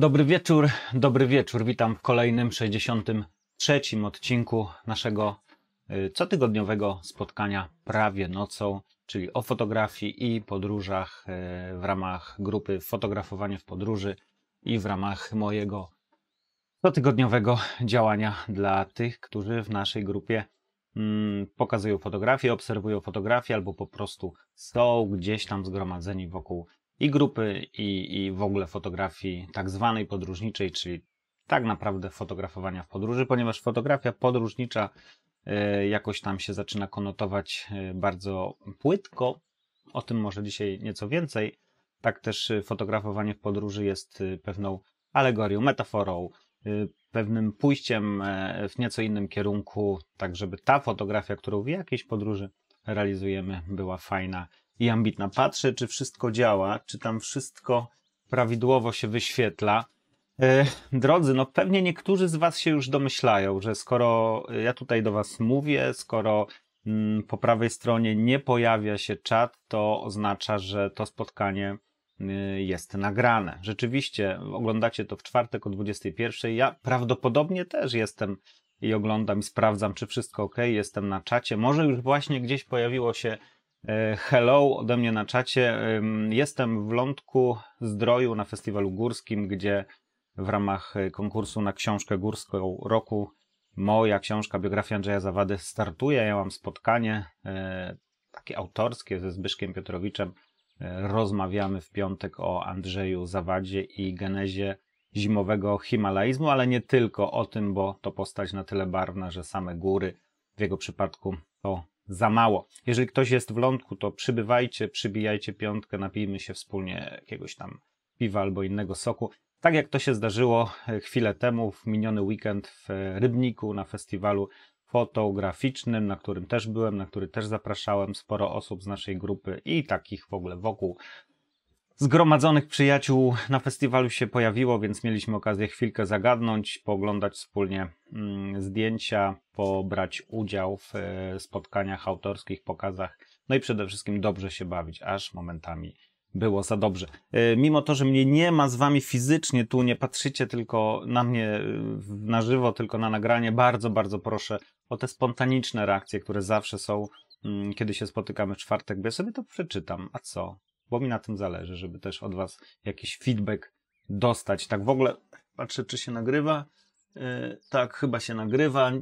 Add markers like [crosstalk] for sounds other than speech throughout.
Dobry wieczór, dobry wieczór. Witam w kolejnym 63 odcinku naszego y, cotygodniowego spotkania prawie nocą, czyli o fotografii i podróżach y, w ramach grupy Fotografowanie w Podróży i w ramach mojego cotygodniowego działania dla tych, którzy w naszej grupie mm, pokazują fotografie, obserwują fotografie albo po prostu są gdzieś tam zgromadzeni wokół i grupy, i, i w ogóle fotografii tak zwanej podróżniczej, czyli tak naprawdę fotografowania w podróży, ponieważ fotografia podróżnicza e, jakoś tam się zaczyna konotować e, bardzo płytko. O tym może dzisiaj nieco więcej. Tak też e, fotografowanie w podróży jest pewną alegorią, metaforą, pewnym pójściem w nieco innym kierunku, tak żeby ta fotografia, którą w jakiejś podróży realizujemy, była fajna i ambitna. Patrzę, czy wszystko działa, czy tam wszystko prawidłowo się wyświetla. E, drodzy, no pewnie niektórzy z Was się już domyślają, że skoro ja tutaj do Was mówię, skoro mm, po prawej stronie nie pojawia się czat, to oznacza, że to spotkanie y, jest nagrane. Rzeczywiście oglądacie to w czwartek o 21. Ja prawdopodobnie też jestem i oglądam i sprawdzam, czy wszystko ok. Jestem na czacie. Może już właśnie gdzieś pojawiło się E, hello ode mnie na czacie. Jestem w Lądku Zdroju na Festiwalu Górskim, gdzie w ramach e, konkursu na książkę górską roku moja książka, biografia Andrzeja Zawady startuje. Ja mam spotkanie e, takie autorskie ze Zbyszkiem Piotrowiczem. Rozmawiamy w piątek o Andrzeju Zawadzie i genezie zimowego himalaizmu, ale nie tylko o tym, bo to postać na tyle barwna, że same góry w jego przypadku to za mało. Jeżeli ktoś jest w lądku, to przybywajcie, przybijajcie piątkę, napijmy się wspólnie jakiegoś tam piwa albo innego soku. Tak jak to się zdarzyło e, chwilę temu, w miniony weekend w e, Rybniku na festiwalu fotograficznym, na którym też byłem, na który też zapraszałem sporo osób z naszej grupy i takich w ogóle wokół zgromadzonych przyjaciół na festiwalu się pojawiło, więc mieliśmy okazję chwilkę zagadnąć, pooglądać wspólnie mm, zdjęcia, pobrać udział w e, spotkaniach autorskich, pokazach, no i przede wszystkim dobrze się bawić, aż momentami było za dobrze. E, mimo to, że mnie nie ma z wami fizycznie, tu nie patrzycie tylko na mnie e, na żywo, tylko na nagranie, bardzo, bardzo proszę o te spontaniczne reakcje, które zawsze są, mm, kiedy się spotykamy w czwartek, bo ja sobie to przeczytam. A co? bo mi na tym zależy, żeby też od Was jakiś feedback dostać. Tak w ogóle patrzę, czy się nagrywa. E, tak, chyba się nagrywa.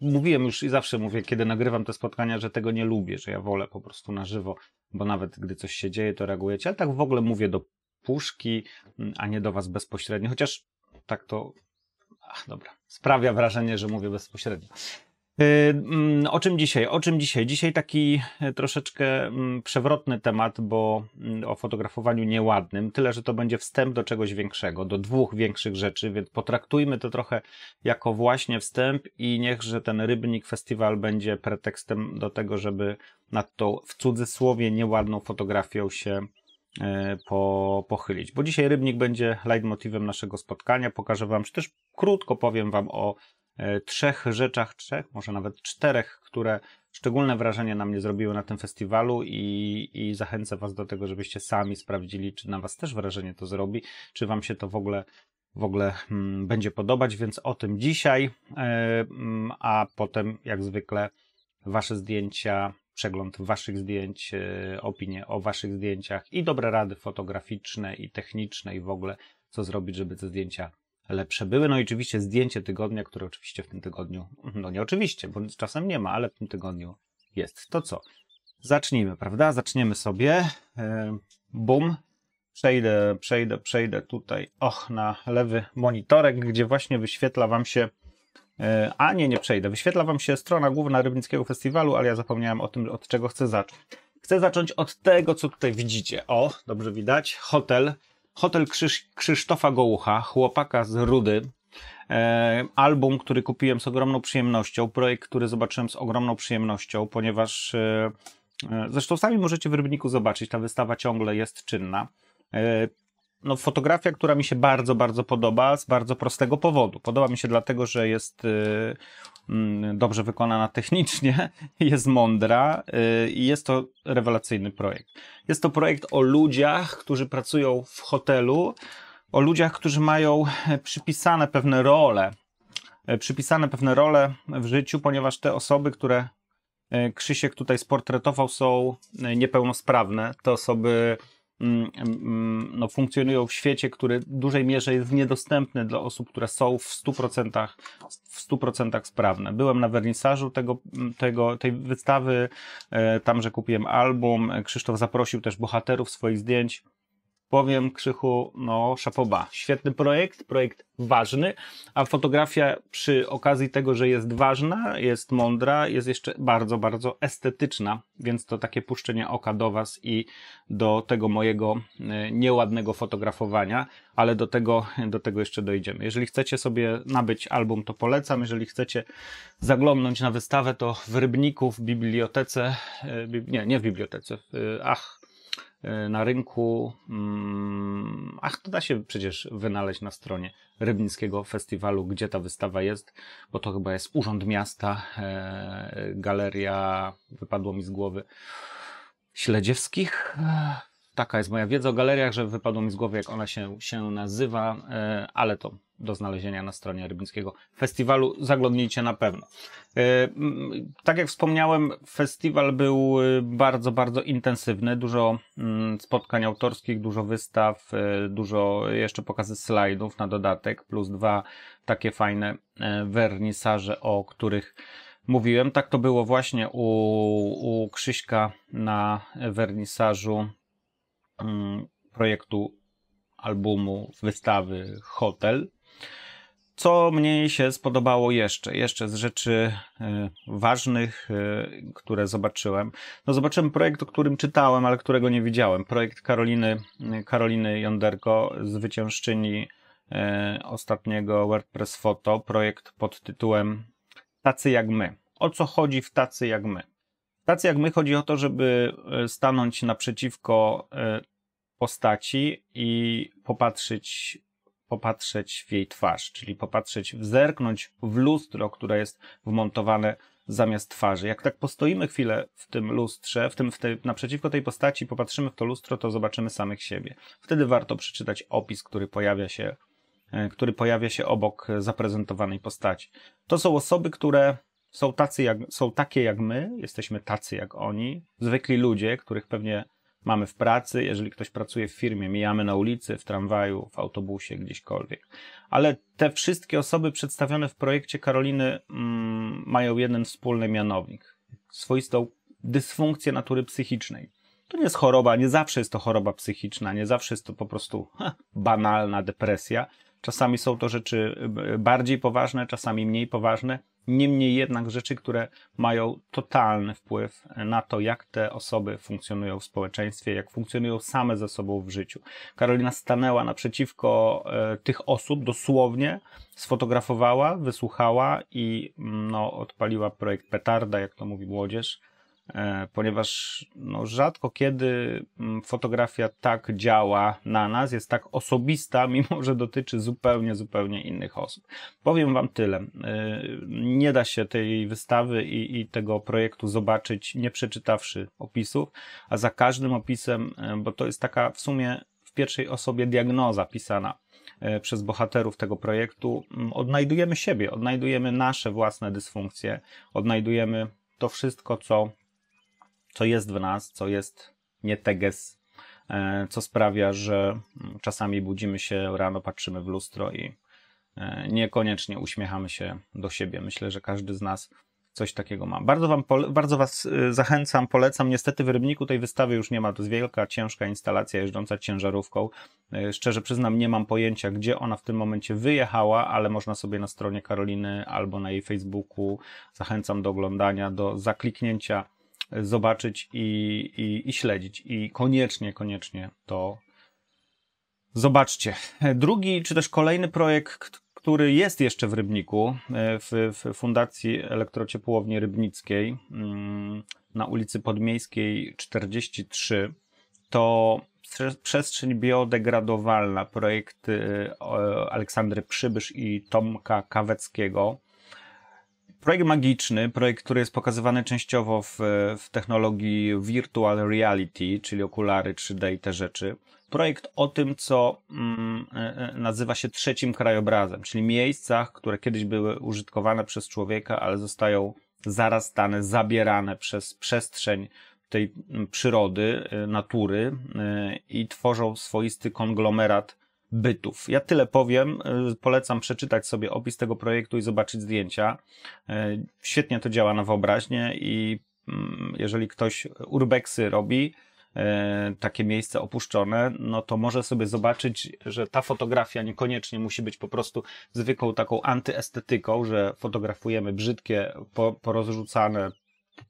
Mówiłem już i zawsze mówię, kiedy nagrywam te spotkania, że tego nie lubię, że ja wolę po prostu na żywo, bo nawet gdy coś się dzieje, to reagujecie. Ale tak w ogóle mówię do puszki, a nie do Was bezpośrednio. Chociaż tak to. Ach, dobra, sprawia wrażenie, że mówię bezpośrednio. Y, mm, o czym dzisiaj? O czym dzisiaj? Dzisiaj taki y, troszeczkę mm, przewrotny temat, bo mm, o fotografowaniu nieładnym, tyle że to będzie wstęp do czegoś większego, do dwóch większych rzeczy, więc potraktujmy to trochę jako właśnie wstęp i niechże ten rybnik festiwal będzie pretekstem do tego, żeby nad tą w cudzysłowie nieładną fotografią się e, po, pochylić. Bo dzisiaj rybnik będzie leitmotivem naszego spotkania. Pokażę Wam, czy też krótko powiem Wam o E, trzech rzeczach, trzech, może nawet czterech, które szczególne wrażenie na mnie zrobiły na tym festiwalu i, i zachęcę Was do tego, żebyście sami sprawdzili, czy na Was też wrażenie to zrobi, czy Wam się to w ogóle w ogóle mm, będzie podobać, więc o tym dzisiaj, e, mm, a potem jak zwykle Wasze zdjęcia, przegląd Waszych zdjęć, e, opinie o Waszych zdjęciach i dobre rady fotograficzne i techniczne i w ogóle co zrobić, żeby te zdjęcia lepsze były. No i oczywiście zdjęcie tygodnia, które oczywiście w tym tygodniu, no nie oczywiście, bo czasem nie ma, ale w tym tygodniu jest. To co? Zacznijmy, prawda? Zaczniemy sobie. E, bum. Przejdę, przejdę, przejdę tutaj, och, na lewy monitorek, gdzie właśnie wyświetla Wam się e, a nie, nie przejdę. Wyświetla Wam się strona główna Rybnickiego Festiwalu, ale ja zapomniałem o tym, od czego chcę zacząć. Chcę zacząć od tego, co tutaj widzicie. O, dobrze widać, hotel Hotel Krzysztofa Gołucha, chłopaka z Rudy, e, album, który kupiłem z ogromną przyjemnością, projekt, który zobaczyłem z ogromną przyjemnością, ponieważ e, e, zresztą sami możecie w Rybniku zobaczyć, ta wystawa ciągle jest czynna. No, fotografia, która mi się bardzo, bardzo podoba z bardzo prostego powodu. Podoba mi się dlatego, że jest Mm, dobrze wykonana technicznie, [laughs] jest mądra y, i jest to rewelacyjny projekt. Jest to projekt o ludziach, którzy pracują w hotelu, o ludziach, którzy mają e, przypisane pewne role, e, przypisane pewne role w życiu, ponieważ te osoby, które e, Krzysiek tutaj sportretował, są niepełnosprawne. Te osoby Mm, mm, no, funkcjonują w świecie, który w dużej mierze jest niedostępny dla osób, które są w 100%, w 100 sprawne. Byłem na wernisażu tego, mm, tego, tej wystawy, e, tamże kupiłem album. Krzysztof zaprosił też bohaterów swoich zdjęć powiem Krzychu, no szapoba, świetny projekt, projekt ważny, a fotografia przy okazji tego, że jest ważna, jest mądra, jest jeszcze bardzo, bardzo estetyczna, więc to takie puszczenie oka do Was i do tego mojego e, nieładnego fotografowania, ale do tego, do tego jeszcze dojdziemy. Jeżeli chcecie sobie nabyć album, to polecam, jeżeli chcecie zaglądnąć na wystawę, to w Rybniku, w bibliotece, e, nie, nie w bibliotece, e, ach, E, na rynku. Mm, ach, to da się przecież wynaleźć na stronie Rybnickiego Festiwalu, gdzie ta wystawa jest, bo to chyba jest Urząd Miasta, e, galeria, wypadło mi z głowy, Śledziewskich taka jest moja wiedza o galeriach, że wypadło mi z głowy, jak ona się, się nazywa, e, ale to do znalezienia na stronie Rybińskiego Festiwalu. Zaglądnijcie na pewno. E, tak jak wspomniałem, festiwal był e, bardzo, bardzo intensywny. Dużo mm, spotkań autorskich, dużo wystaw, dużo jeszcze pokazy slajdów na dodatek, plus dwa takie fajne wernisaże, o których mówiłem. Tak to było właśnie u, u Krzyśka na wernisażu Mm, projektu albumu, wystawy Hotel. Co mnie się spodobało jeszcze? Jeszcze z rzeczy e, ważnych, e, które zobaczyłem. No zobaczyłem projekt, o którym czytałem, ale którego nie widziałem. Projekt Karoliny, e, Karoliny Jonderko, zwyciężczyni ostatniego WordPress Photo. Projekt pod tytułem Tacy jak my. O co chodzi w Tacy jak my? Tacy jak my chodzi o to, żeby e, stanąć naprzeciwko e, postaci i popatrzeć, popatrzeć w jej twarz, czyli popatrzeć, zerknąć w lustro, które jest wmontowane zamiast twarzy. Jak tak postoimy chwilę w tym lustrze, w tym, w tej, naprzeciwko tej postaci, popatrzymy w to lustro, to zobaczymy samych siebie. Wtedy warto przeczytać opis, który pojawia się, e, który pojawia się obok zaprezentowanej postaci. To są osoby, które są, tacy jak, są takie jak my, jesteśmy tacy jak oni, zwykli ludzie, których pewnie mamy w pracy, jeżeli ktoś pracuje w firmie, mijamy na ulicy, w tramwaju, w autobusie, gdzieśkolwiek. Ale te wszystkie osoby przedstawione w projekcie Karoliny mm, mają jeden wspólny mianownik swoistą dysfunkcję natury psychicznej. To nie jest choroba, nie zawsze jest to choroba psychiczna, nie zawsze jest to po prostu ha, banalna depresja, Czasami są to rzeczy bardziej poważne, czasami mniej poważne. Niemniej jednak rzeczy, które mają totalny wpływ na to, jak te osoby funkcjonują w społeczeństwie, jak funkcjonują same ze sobą w życiu. Karolina stanęła naprzeciwko e, tych osób dosłownie, sfotografowała, wysłuchała i mm, no, odpaliła projekt Petarda, jak to mówi młodzież. E, ponieważ no, rzadko kiedy mm, fotografia tak działa na nas, jest tak osobista, [laughs] mimo że dotyczy zupełnie, zupełnie innych osób. Powiem Wam tyle. E, nie da się tej wystawy i, i tego projektu zobaczyć, nie przeczytawszy opisów, a za każdym opisem, e, bo to jest taka w sumie w pierwszej osobie diagnoza pisana przez bohaterów tego projektu, mm, odnajdujemy siebie, odnajdujemy nasze własne dysfunkcje, odnajdujemy to wszystko, co co jest w nas, co jest nie teges, e, co sprawia, że czasami budzimy się rano, patrzymy w lustro i e, niekoniecznie uśmiechamy się do siebie. Myślę, że każdy z nas coś takiego ma. Bardzo, wam bardzo Was e, zachęcam, polecam. Niestety w Rybniku tej wystawy już nie ma. To jest wielka, ciężka instalacja jeżdżąca ciężarówką. Szczerze przyznam, nie mam pojęcia, gdzie ona w tym momencie wyjechała, ale można sobie na stronie Karoliny albo na jej Facebooku. Zachęcam do oglądania, do zakliknięcia zobaczyć i, i, i śledzić. I koniecznie, koniecznie to zobaczcie. Drugi, czy też kolejny projekt, który jest jeszcze w Rybniku, e, w, w Fundacji Elektrociepłowni Rybnickiej mm, na ulicy Podmiejskiej 43, to przestrzeń biodegradowalna, projekt e, Aleksandry Przybysz i Tomka Kaweckiego projekt magiczny, projekt, który jest pokazywany częściowo w, w technologii virtual reality, czyli okulary 3D i te rzeczy. Projekt o tym, co mm, e, e, nazywa się trzecim krajobrazem, czyli miejscach, które kiedyś były użytkowane przez człowieka, ale zostają zarastane, zabierane przez przestrzeń tej mm, przyrody, e, natury i tworzą swoisty konglomerat bytów. Ja tyle powiem. Y, polecam przeczytać sobie opis tego projektu i zobaczyć zdjęcia. Y, świetnie to działa na wyobraźnię i mm, jeżeli ktoś urbexy robi, y, takie miejsce opuszczone, no to może sobie zobaczyć, że ta fotografia niekoniecznie musi być po prostu zwykłą taką antyestetyką, że fotografujemy brzydkie, porozrzucane,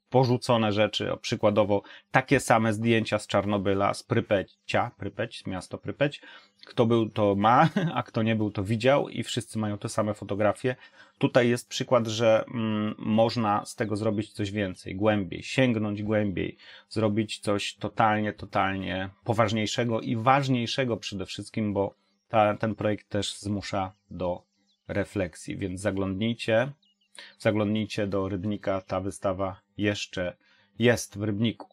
porzucone rzeczy, przykładowo takie same zdjęcia z Czarnobyla, z Prypecia, Prypeć, miasto Prypeć. Kto był, to ma, a kto nie był, to widział i wszyscy mają te same fotografie. Tutaj jest przykład, że mm, można z tego zrobić coś więcej, głębiej, sięgnąć głębiej, zrobić coś totalnie, totalnie poważniejszego i ważniejszego przede wszystkim, bo ta, ten projekt też zmusza do refleksji, więc zaglądnijcie Zaglądnijcie do Rybnika, ta wystawa jeszcze jest w Rybniku.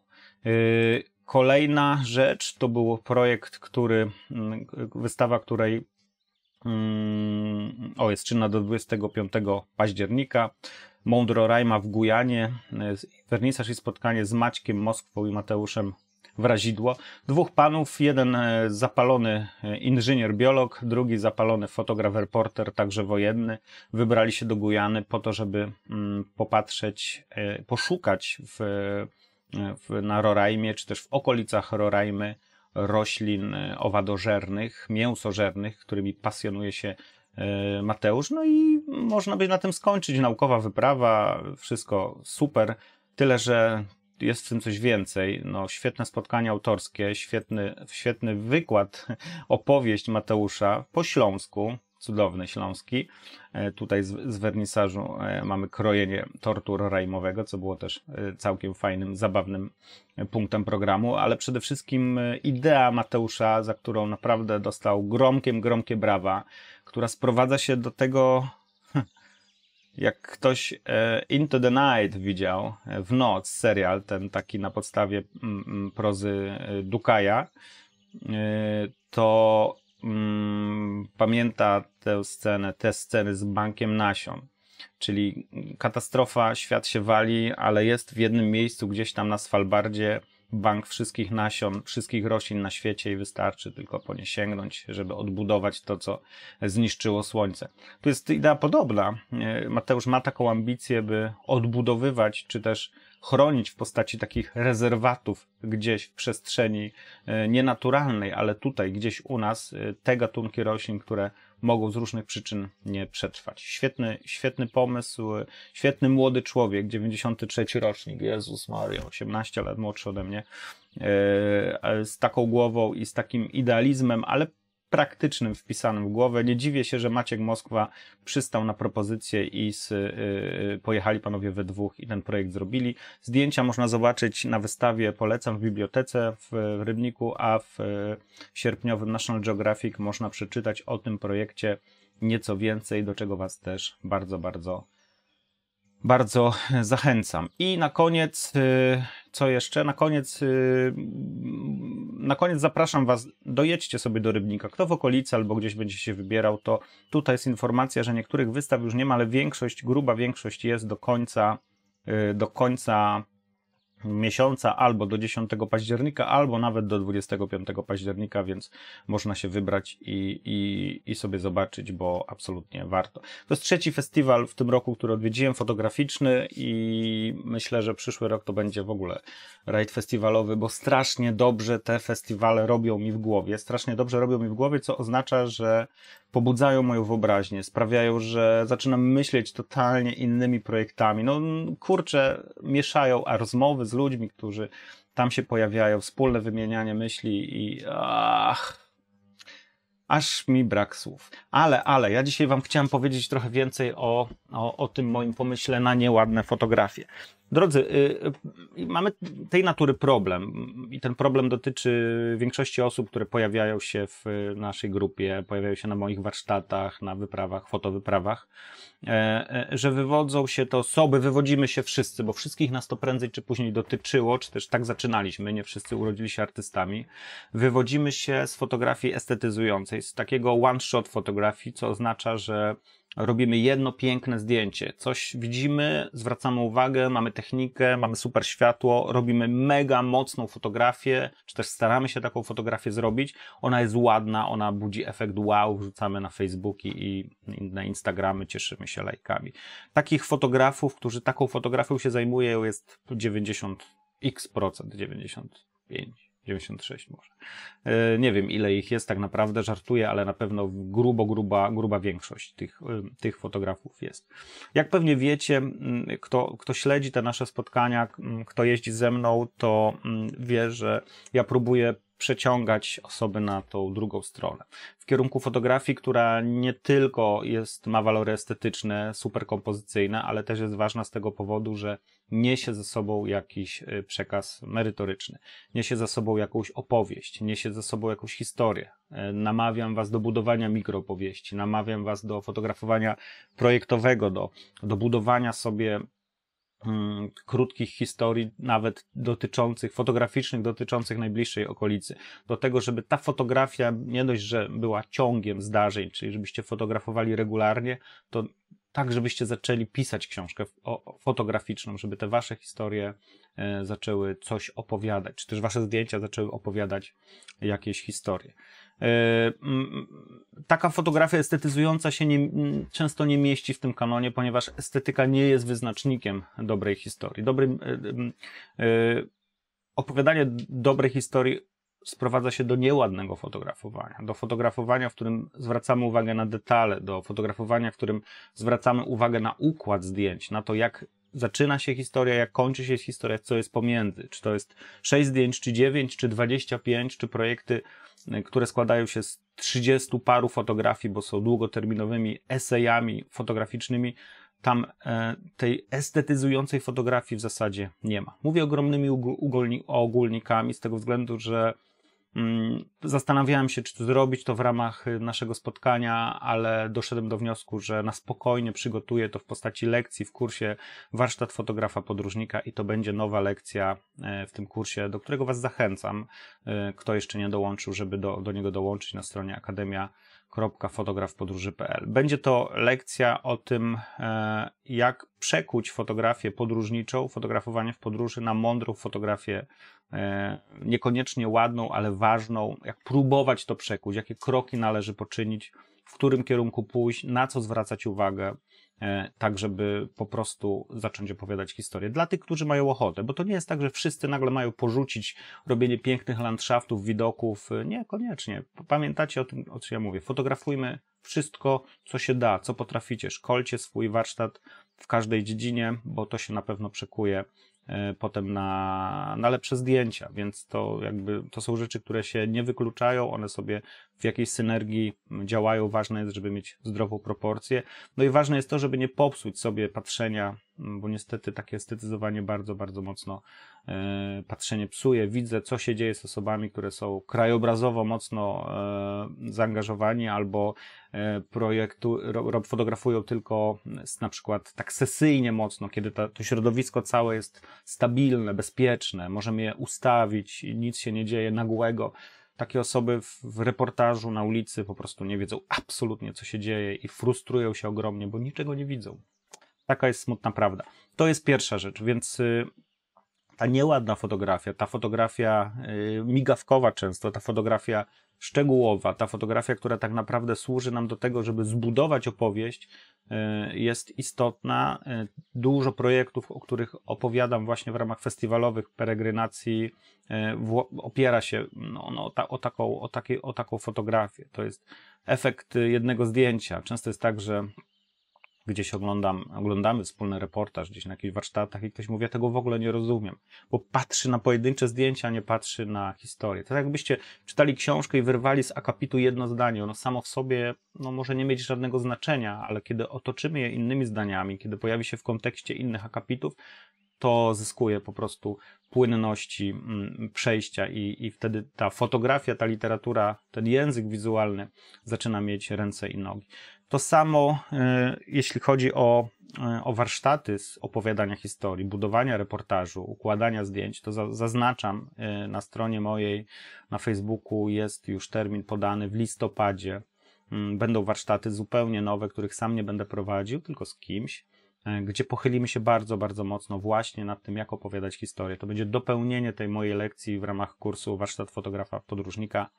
Y, kolejna rzecz to był projekt, który, mm, wystawa której mm, o, jest czynna do 25 października. Mądro Rajma w Gujanie, y, wernisaż i spotkanie z Maćkiem Moskwą i Mateuszem wrazidło. Dwóch panów, jeden e, zapalony e, inżynier biolog, drugi zapalony fotograf reporter, także wojenny, wybrali się do Gujany po to, żeby mm, popatrzeć, e, poszukać w, w, na Roraimie, czy też w okolicach Roraimy roślin owadożernych, mięsożernych, którymi pasjonuje się Mateusz. No i można by na tym skończyć. Naukowa wyprawa, wszystko super. Tyle, że jest w tym coś więcej. No, świetne spotkanie autorskie, świetny, świetny wykład, [laughs] opowieść Mateusza po śląsku, cudowny śląski. E, tutaj z, z wernisażu e, mamy krojenie tortur rajmowego, co było też e, całkiem fajnym, zabawnym punktem programu, ale przede wszystkim idea Mateusza, za którą naprawdę dostał gromkiem, gromkie brawa, która sprowadza się do tego, jak ktoś e, Into the Night widział e, w noc serial, ten taki na podstawie mm, mm, prozy e, Dukaja, to mm, pamięta tę scenę, te sceny z bankiem nasion. Czyli katastrofa, świat się wali, ale jest w jednym miejscu, gdzieś tam na Svalbardzie, bank wszystkich nasion, wszystkich roślin na świecie i wystarczy tylko po nie sięgnąć, żeby odbudować to, co zniszczyło słońce. To jest idea podobna. Mateusz ma taką ambicję, by odbudowywać czy też chronić w postaci takich rezerwatów gdzieś w przestrzeni e, nienaturalnej, ale tutaj gdzieś u nas e, te gatunki roślin, które mogą z różnych przyczyn nie przetrwać. Świetny, świetny pomysł, świetny młody człowiek, 93 rocznik, Jezus Mario, 18 lat młodszy ode mnie, e, z taką głową i z takim idealizmem, ale praktycznym wpisanym w głowę. Nie dziwię się, że Maciek Moskwa przystał na propozycję i z, y, y, pojechali panowie we dwóch i ten projekt zrobili. Zdjęcia można zobaczyć na wystawie, polecam, w bibliotece w, w Rybniku, a w, w y, sierpniowym National Geographic można przeczytać o tym projekcie nieco więcej, do czego Was też bardzo, bardzo bardzo zachęcam. I na koniec, y, co jeszcze? Na koniec, y, na koniec zapraszam Was, dojedźcie sobie do Rybnika. Kto w okolicy albo gdzieś będzie się wybierał, to tutaj jest informacja, że niektórych wystaw już nie ma, ale większość, gruba większość jest do końca, y, do końca miesiąca albo do 10 października, albo nawet do 25 października, więc można się wybrać i, i, i sobie zobaczyć, bo absolutnie warto. To jest trzeci festiwal w tym roku, który odwiedziłem, fotograficzny i myślę, że przyszły rok to będzie w ogóle rajd festiwalowy, bo strasznie dobrze te festiwale robią mi w głowie, strasznie dobrze robią mi w głowie, co oznacza, że pobudzają moją wyobraźnię, sprawiają, że zaczynam myśleć totalnie innymi projektami. No kurczę, mieszają a rozmowy z ludźmi, którzy tam się pojawiają, wspólne wymienianie myśli i ach, aż mi brak słów. Ale, ale, ja dzisiaj wam chciałem powiedzieć trochę więcej o, o, o tym moim pomyśle na nieładne fotografie. Drodzy, y, y, mamy tej natury problem i ten problem dotyczy większości osób, które pojawiają się w y, naszej grupie, pojawiają się na moich warsztatach, na wyprawach, fotowyprawach, e, e, że wywodzą się te osoby, wywodzimy się wszyscy, bo wszystkich nas to prędzej czy później dotyczyło, czy też tak zaczynaliśmy, nie wszyscy urodzili się artystami. Wywodzimy się z fotografii estetyzującej, z takiego one-shot fotografii, co oznacza, że robimy jedno piękne zdjęcie. Coś widzimy, zwracamy uwagę, mamy technikę, mamy super światło, robimy mega mocną fotografię, czy też staramy się taką fotografię zrobić. Ona jest ładna, ona budzi efekt wow, wrzucamy na Facebooki i na Instagramy, cieszymy się lajkami. Takich fotografów, którzy taką fotografią się zajmują jest 90x%, 95 96 może. E, nie wiem ile ich jest tak naprawdę, żartuję, ale na pewno grubo, gruba, gruba większość tych, e, tych fotografów jest. Jak pewnie wiecie, kto, kto śledzi te nasze spotkania, kto jeździ ze mną, to wie, że ja próbuję przeciągać osoby na tą drugą stronę. W kierunku fotografii, która nie tylko jest, ma walory estetyczne, super kompozycyjne, ale też jest ważna z tego powodu, że niesie ze sobą jakiś y, przekaz merytoryczny, niesie ze sobą jakąś opowieść, niesie ze sobą jakąś historię. Y, namawiam Was do budowania mikropowieści, namawiam Was do fotografowania projektowego, do, do budowania sobie Mm, krótkich historii, nawet dotyczących, fotograficznych, dotyczących najbliższej okolicy. Do tego, żeby ta fotografia nie dość, że była ciągiem zdarzeń, czyli żebyście fotografowali regularnie, to tak, żebyście zaczęli pisać książkę fotograficzną, żeby te wasze historie e, zaczęły coś opowiadać, czy też wasze zdjęcia zaczęły opowiadać jakieś historie. E, taka fotografia estetyzująca się nie, często nie mieści w tym kanonie, ponieważ estetyka nie jest wyznacznikiem dobrej historii. Dobrym, e, e, opowiadanie dobrej historii sprowadza się do nieładnego fotografowania, do fotografowania, w którym zwracamy uwagę na detale, do fotografowania, w którym zwracamy uwagę na układ zdjęć, na to, jak zaczyna się historia, jak kończy się historia, co jest pomiędzy. Czy to jest 6 zdjęć, czy 9, czy 25, czy projekty Y, które składają się z 30 paru fotografii, bo są długoterminowymi esejami fotograficznymi. Tam e, tej estetyzującej fotografii w zasadzie nie ma. Mówię ogromnymi ogólnikami z tego względu, że Mm, zastanawiałem się, czy to zrobić to w ramach y, naszego spotkania, ale doszedłem do wniosku, że na spokojnie przygotuję to w postaci lekcji w kursie Warsztat Fotografa Podróżnika i to będzie nowa lekcja e, w tym kursie, do którego Was zachęcam. E, kto jeszcze nie dołączył, żeby do, do niego dołączyć na stronie Akademia www.fotografpodróży.pl. Będzie to lekcja o tym, e, jak przekuć fotografię podróżniczą, fotografowanie w podróży na mądrą fotografię, e, niekoniecznie ładną, ale ważną, jak próbować to przekuć, jakie kroki należy poczynić, w którym kierunku pójść, na co zwracać uwagę. E, tak żeby po prostu zacząć opowiadać historię. Dla tych, którzy mają ochotę, bo to nie jest tak, że wszyscy nagle mają porzucić robienie pięknych landschaftów, widoków. E, nie, koniecznie. Pamiętacie o tym, o czym ja mówię. Fotografujmy wszystko, co się da, co potraficie. Szkolcie swój warsztat w każdej dziedzinie, bo to się na pewno przekuje e, potem na, na lepsze zdjęcia, więc to jakby to są rzeczy, które się nie wykluczają, one sobie w jakiejś synergii działają. Ważne jest, żeby mieć zdrową proporcję. No i ważne jest to, żeby nie popsuć sobie patrzenia, bo niestety takie estetyzowanie bardzo, bardzo mocno e, patrzenie psuje. Widzę, co się dzieje z osobami, które są krajobrazowo mocno e, zaangażowani albo e, projektu, fotografują tylko na przykład tak sesyjnie mocno, kiedy ta, to środowisko całe jest stabilne, bezpieczne, możemy je ustawić, nic się nie dzieje nagłego takie osoby w, w, reportażu na ulicy po prostu nie wiedzą absolutnie, co się dzieje i frustrują się ogromnie, bo niczego nie widzą. Taka jest smutna prawda. To jest pierwsza rzecz, więc y, ta nieładna fotografia, ta fotografia y, migawkowa często, ta fotografia szczegółowa, ta fotografia, która tak naprawdę służy nam do tego, żeby zbudować opowieść, y, jest istotna. Y, dużo projektów, o których opowiadam właśnie w ramach festiwalowych peregrynacji, opiera się no, no o, taką, o, takiej, o taką fotografię. To jest efekt jednego zdjęcia. Często jest tak, że gdzieś oglądam, oglądamy wspólny reportaż gdzieś na jakichś warsztatach i ktoś mówi, ja tego w ogóle nie rozumiem, bo patrzy na pojedyncze zdjęcia, a nie patrzy na historię. To tak, jakbyście czytali książkę i wyrwali z akapitu jedno zdanie. Ono samo w sobie no, może nie mieć żadnego znaczenia, ale kiedy otoczymy je innymi zdaniami, kiedy pojawi się w kontekście innych akapitów, to zyskuje po prostu płynności m, mm, przejścia i, i wtedy ta fotografia, ta literatura, ten język wizualny zaczyna mieć ręce i nogi. To samo e, jeśli chodzi o, e, o warsztaty z opowiadania historii, budowania reportażu, układania zdjęć, to zaznaczam e, na stronie mojej na Facebooku jest już termin podany w listopadzie. Mm, będą warsztaty zupełnie nowe, których sam nie będę prowadził, tylko z kimś gdzie pochylimy się bardzo, bardzo mocno właśnie nad tym, jak opowiadać historię. To będzie dopełnienie tej mojej lekcji w ramach kursu Warsztat Fotografa Podróżnika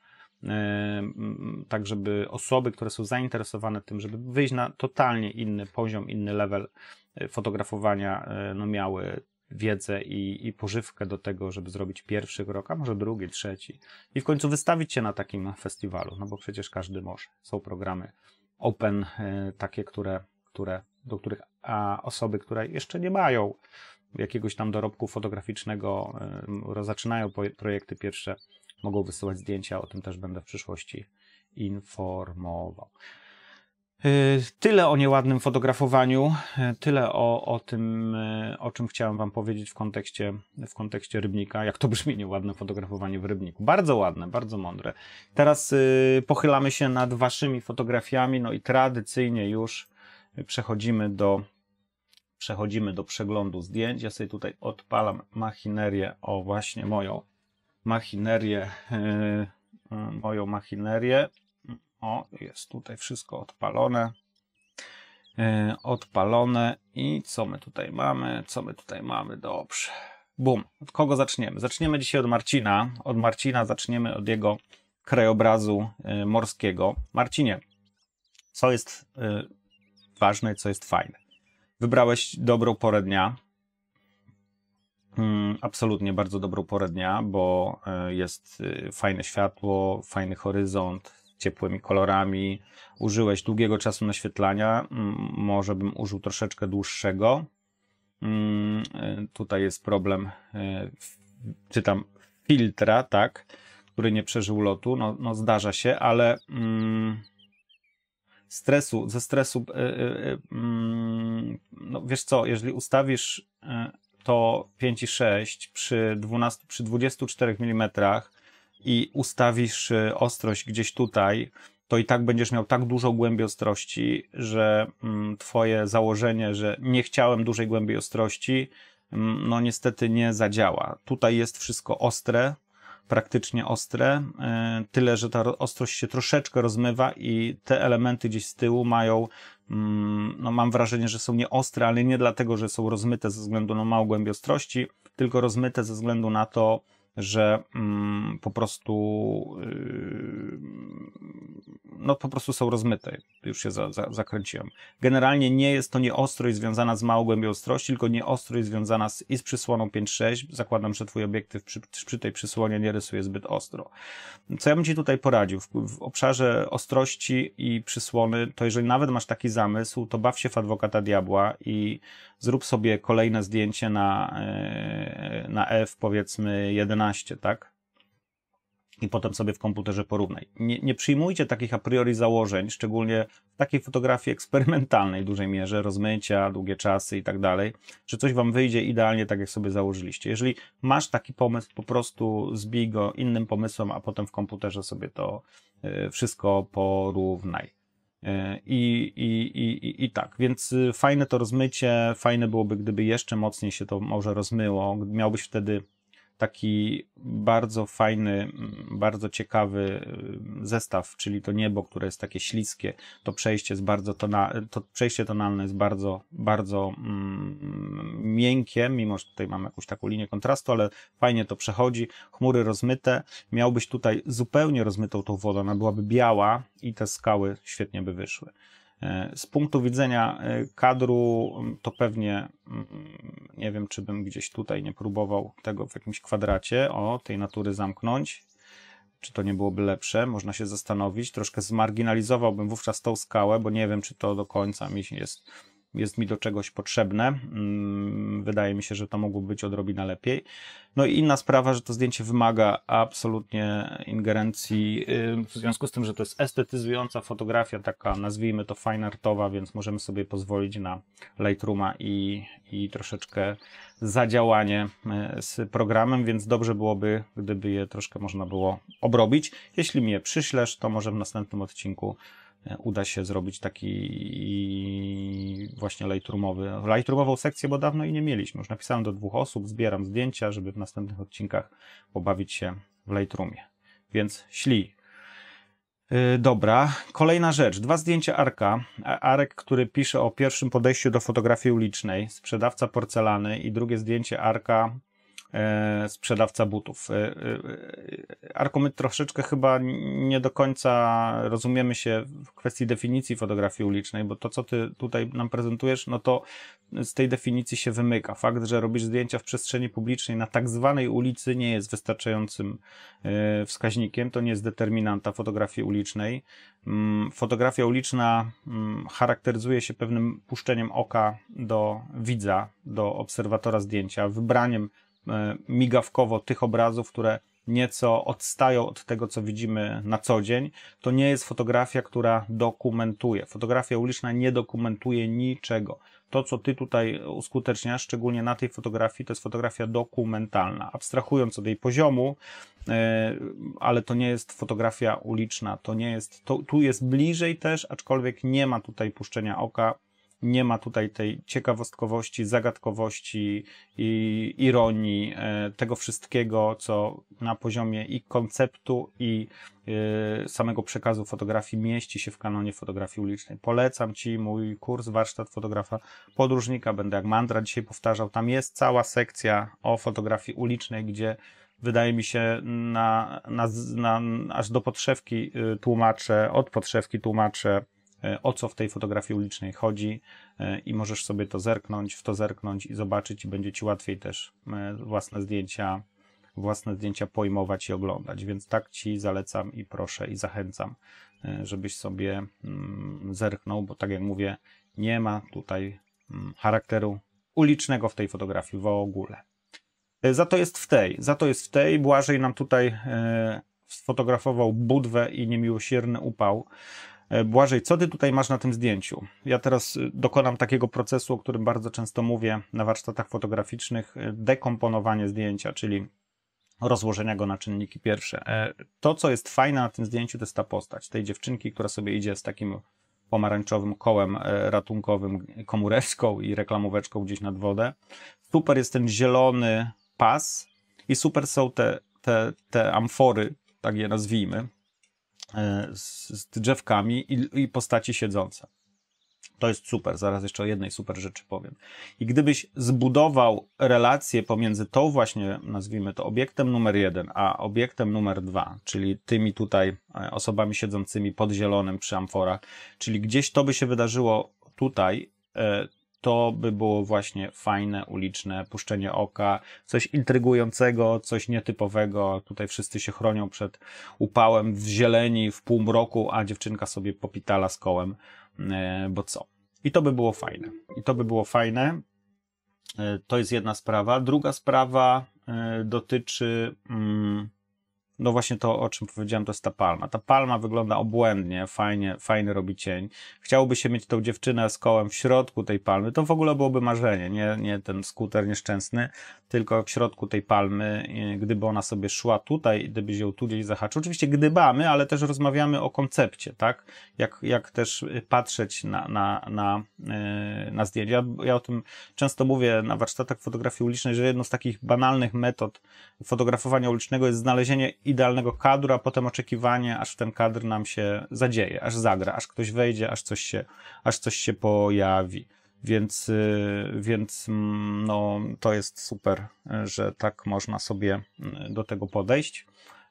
E, tak żeby osoby, które są zainteresowane tym, żeby wyjść na totalnie inny poziom, inny level e, fotografowania, e, no miały wiedzę i, i pożywkę do tego, żeby zrobić pierwszy krok, a może drugi, trzeci i w końcu wystawić się na takim festiwalu, no bo przecież każdy może. Są programy open, takie, które, które, do których a osoby, które jeszcze nie mają jakiegoś tam dorobku fotograficznego, zaczynają projekty pierwsze, mogą wysyłać zdjęcia, o tym też będę w przyszłości informował. Y, tyle o nieładnym fotografowaniu, y, tyle o, o tym, y, o czym chciałem Wam powiedzieć w kontekście, w kontekście rybnika. Jak to brzmi nieładne fotografowanie w rybniku? Bardzo ładne, bardzo mądre. Teraz pochylamy się nad Waszymi fotografiami, no i tradycyjnie już przechodzimy do, przechodzimy do przeglądu zdjęć. Ja sobie tutaj odpalam machinerię, o właśnie moją machinerię, e, moją machinerię. O, jest tutaj wszystko odpalone. E, odpalone i co my tutaj mamy? Co my tutaj mamy? Dobrze. Bum. Od kogo zaczniemy? Zaczniemy dzisiaj od Marcina. Od Marcina zaczniemy od jego krajobrazu e, morskiego. Marcinie, co jest ważne i co jest fajne? Wybrałeś dobrą porę dnia. Hmm, absolutnie, bardzo dobrą porę dnia, bo e, jest y, fajne światło, fajny horyzont, ciepłymi kolorami. Użyłeś długiego czasu naświetlania, może bym użył troszeczkę dłuższego. Hmm, e, tutaj jest problem, e, czytam, filtra, tak, który nie przeżył lotu. No, no zdarza się, ale mm, stresu, ze stresu, mm, no wiesz co, jeżeli ustawisz to 5,6 przy, 12, przy 24 mm i ustawisz y, ostrość gdzieś tutaj, to i tak będziesz miał tak dużo głębi ostrości, że mm, twoje założenie, że nie chciałem dużej głębi ostrości, mm, no niestety nie zadziała. Tutaj jest wszystko ostre, praktycznie ostre, e, tyle, że ta ostrość się troszeczkę rozmywa i te elementy gdzieś z tyłu mają, mm, no mam wrażenie, że są nieostre, ale nie dlatego, że są rozmyte ze względu na małą głębi ostrości, tylko rozmyte ze względu na to, że mm, po prostu yy, no po prostu są rozmyte. Już się za, za, zakręciłem. Generalnie nie jest to nieostrość związana z małą głębią ostrości, tylko nieostrość związana z, i z przysłoną 5.6. Zakładam, że twój obiektyw przy, przy, tej przysłonie nie rysuje zbyt ostro. Co ja bym ci tutaj poradził? W, w obszarze ostrości i przysłony, to jeżeli nawet masz taki zamysł, to baw się w adwokata diabła i zrób sobie kolejne zdjęcie na, e, na F, powiedzmy 11, tak? i potem sobie w komputerze porównaj. Nie, nie, przyjmujcie takich a priori założeń, szczególnie w takiej fotografii eksperymentalnej w dużej mierze, rozmycia, długie czasy i tak dalej, że coś Wam wyjdzie idealnie tak, jak sobie założyliście. Jeżeli masz taki pomysł, po prostu zbij go innym pomysłem, a potem w komputerze sobie to e, wszystko porównaj. E, I, i, i, I tak, więc y, fajne to rozmycie, fajne byłoby, gdyby jeszcze mocniej się to może rozmyło, miałbyś wtedy taki bardzo fajny, mm, bardzo ciekawy mm, zestaw, czyli to niebo, które jest takie śliskie, to przejście jest bardzo tonalne, to przejście tonalne jest bardzo, bardzo mm, miękkie, mimo że tutaj mamy jakąś taką linię kontrastu, ale fajnie to przechodzi, chmury rozmyte, miałbyś tutaj zupełnie rozmytą tą wodę, ona byłaby biała i te skały świetnie by wyszły. E, z punktu widzenia e, kadru, to pewnie nie wiem, czy bym gdzieś tutaj nie próbował tego w jakimś kwadracie o tej natury zamknąć. Czy to nie byłoby lepsze? Można się zastanowić. Troszkę zmarginalizowałbym wówczas tą skałę, bo nie wiem, czy to do końca mi jest jest mi do czegoś potrzebne. Mm, wydaje mi się, że to mogło być odrobina lepiej. No i inna sprawa, że to zdjęcie wymaga absolutnie ingerencji, y, w związku z tym, że to jest estetyzująca fotografia, taka nazwijmy to fine artowa, więc możemy sobie pozwolić na Lightrooma i, i troszeczkę zadziałanie y, z programem, więc dobrze byłoby, gdyby je troszkę można było obrobić. Jeśli mi je przyślesz, to może w następnym odcinku uda się zrobić taki właśnie lightroomowy, lightroomową sekcję, bo dawno i nie mieliśmy. Już napisałem do dwóch osób, zbieram zdjęcia, żeby w następnych odcinkach pobawić się w lightroomie. Więc śli. Yy, dobra, kolejna rzecz. Dwa zdjęcia Arka. Arek, który pisze o pierwszym podejściu do fotografii ulicznej, sprzedawca porcelany i drugie zdjęcie Arka, E, sprzedawca butów. E, e, Arku, troszeczkę chyba nie do końca rozumiemy się w kwestii definicji fotografii ulicznej, bo to, co ty tutaj nam prezentujesz, no to z tej definicji się wymyka. Fakt, że robisz zdjęcia w przestrzeni publicznej na tak zwanej ulicy nie jest wystarczającym wskaźnikiem, to nie jest determinanta fotografii ulicznej. Mm, fotografia uliczna mm, charakteryzuje się pewnym puszczeniem oka do widza, do obserwatora zdjęcia, wybraniem E, migawkowo tych obrazów, które nieco odstają od tego, co widzimy na co dzień. To nie jest fotografia, która dokumentuje. Fotografia uliczna nie dokumentuje niczego. To, co ty tutaj uskuteczniasz, szczególnie na tej fotografii, to jest fotografia dokumentalna. Abstrahując od jej poziomu, e, ale to nie jest fotografia uliczna, to nie jest, to, tu jest bliżej też, aczkolwiek nie ma tutaj puszczenia oka, nie ma tutaj tej ciekawostkowości, zagadkowości i ironii, e, tego wszystkiego, co na poziomie i konceptu, i e, samego przekazu fotografii mieści się w kanonie fotografii ulicznej. Polecam Ci mój kurs warsztat fotografa podróżnika. Będę jak mantra dzisiaj powtarzał. Tam jest cała sekcja o fotografii ulicznej, gdzie wydaje mi się, na, na, na, aż do podszewki y, tłumaczę, od podszewki tłumaczę E, o co w tej fotografii ulicznej chodzi e, i możesz sobie to zerknąć, w to zerknąć i zobaczyć i będzie Ci łatwiej też e, własne zdjęcia, własne zdjęcia pojmować i oglądać, więc tak Ci zalecam i proszę i zachęcam, żebyś sobie mm, zerknął, bo tak jak mówię, nie ma tutaj mm, charakteru ulicznego w tej fotografii w ogóle. Za to jest w tej, za to jest w tej. Błażej nam tutaj sfotografował budwę i niemiłosierny upał E, Błażej, co ty tutaj masz na tym zdjęciu? Ja teraz y, dokonam takiego procesu, o którym bardzo często mówię na warsztatach fotograficznych, y, dekomponowanie zdjęcia, czyli rozłożenia go na czynniki pierwsze. E, to, co jest fajne na tym zdjęciu, to jest ta postać tej dziewczynki, która sobie idzie z takim pomarańczowym kołem e, ratunkowym, komóreczką i reklamóweczką gdzieś nad wodę. Super jest ten zielony pas i super są te, te, te amfory, tak je nazwijmy, E, z, z drzewkami i, i postaci siedzące. To jest super. Zaraz jeszcze o jednej super rzeczy powiem. I gdybyś zbudował relację pomiędzy tą właśnie, nazwijmy to, obiektem numer jeden, a obiektem numer dwa, czyli tymi tutaj e, osobami siedzącymi pod zielonym przy amforach, czyli gdzieś to by się wydarzyło tutaj, e, to by było właśnie fajne, uliczne, puszczenie oka, coś intrygującego, coś nietypowego. Tutaj wszyscy się chronią przed upałem w zieleni, w półmroku, a dziewczynka sobie popitala z kołem, e, bo co. I to by było fajne. I to by było fajne. E, to jest jedna sprawa. Druga sprawa e, dotyczy. Mm, no właśnie to, o czym powiedziałem, to jest ta palma. Ta palma wygląda obłędnie, fajnie, fajny robi cień. Chciałoby się mieć tą dziewczynę z kołem w środku tej palmy, to w ogóle byłoby marzenie, nie, nie ten skuter nieszczęsny, tylko w środku tej palmy, gdyby ona sobie szła tutaj, gdyby ją tu gdzieś zahaczył. Oczywiście gdybamy, ale też rozmawiamy o koncepcie, tak? Jak, jak też patrzeć na, na, na, y, na zdjęcia. Ja, ja o tym często mówię na warsztatach fotografii ulicznej, że jedną z takich banalnych metod fotografowania ulicznego jest znalezienie idealnego kadru, a potem oczekiwanie, aż ten kadr nam się zadzieje, aż zagra, aż ktoś wejdzie, aż coś się, aż coś się pojawi. Więc, y, więc mm, no, to jest super, że tak można sobie mm, do tego podejść.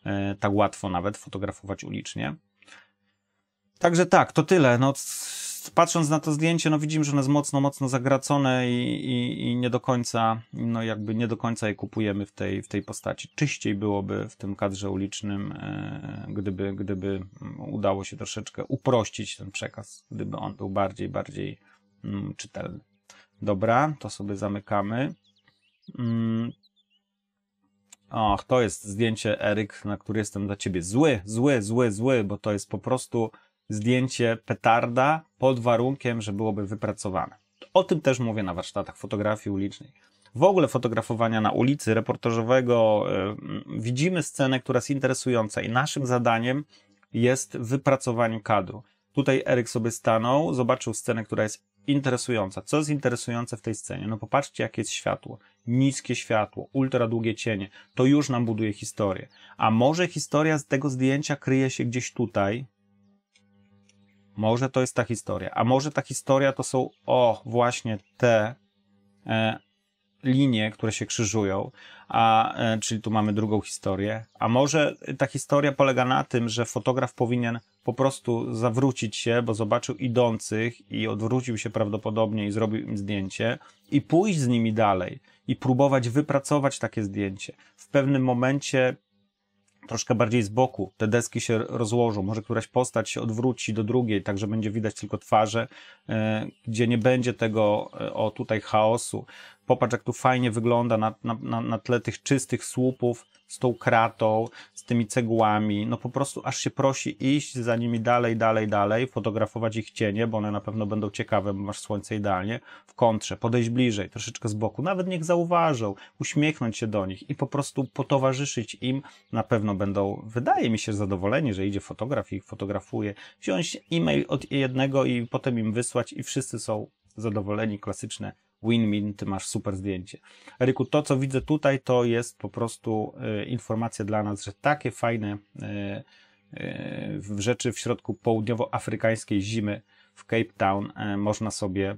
E, tak łatwo nawet fotografować ulicznie. Także tak, to tyle. No, patrząc na to zdjęcie, no widzimy, że ono jest mocno, mocno zagracone i, i, i, nie do końca, no jakby nie do końca je kupujemy w tej, w tej postaci. Czyściej byłoby w tym kadrze ulicznym, e, gdyby, gdyby udało się troszeczkę uprościć ten przekaz, gdyby on był bardziej, bardziej mm, czytelny. Dobra, to sobie zamykamy. Mm. Och, to jest zdjęcie Eryk, na które jestem dla ciebie zły, zły, zły, zły, bo to jest po prostu zdjęcie petarda pod warunkiem, że byłoby wypracowane. O tym też mówię na warsztatach fotografii ulicznej. W ogóle fotografowania na ulicy, reportażowego, yy, widzimy scenę, która jest interesująca i naszym zadaniem jest wypracowanie kadru. Tutaj Eryk sobie stanął, zobaczył scenę, która jest interesująca. Co jest interesujące w tej scenie? No popatrzcie, jakie jest światło. Niskie światło, ultra długie cienie. To już nam buduje historię. A może historia z tego zdjęcia kryje się gdzieś tutaj, może to jest ta historia, a może ta historia to są, o, właśnie te e, linie, które się krzyżują, a, e, czyli tu mamy drugą historię. A może ta historia polega na tym, że fotograf powinien po prostu zawrócić się, bo zobaczył idących i odwrócił się prawdopodobnie i zrobił im zdjęcie, i pójść z nimi dalej i próbować wypracować takie zdjęcie. W pewnym momencie troszkę bardziej z boku. Te deski się rozłożą, może któraś postać się odwróci do drugiej, także będzie widać tylko twarze, e, gdzie nie będzie tego e, o tutaj chaosu popatrz jak tu fajnie wygląda na, na, na tle tych czystych słupów z tą kratą, z tymi cegłami, no po prostu aż się prosi iść za nimi dalej, dalej, dalej, fotografować ich cienie, bo one na pewno będą ciekawe, bo masz słońce idealnie, w kontrze, podejść bliżej, troszeczkę z boku, nawet niech zauważą, uśmiechnąć się do nich i po prostu potowarzyszyć im, na pewno będą, wydaje mi się, zadowoleni, że idzie fotograf i ich fotografuje, wziąć e-mail od jednego i potem im wysłać i wszyscy są zadowoleni, klasyczne win-win, ty masz super zdjęcie. Eryku, to co widzę tutaj, to jest po prostu e, informacja dla nas, że takie fajne e, e, rzeczy w środku południowoafrykańskiej zimy w Cape Town można sobie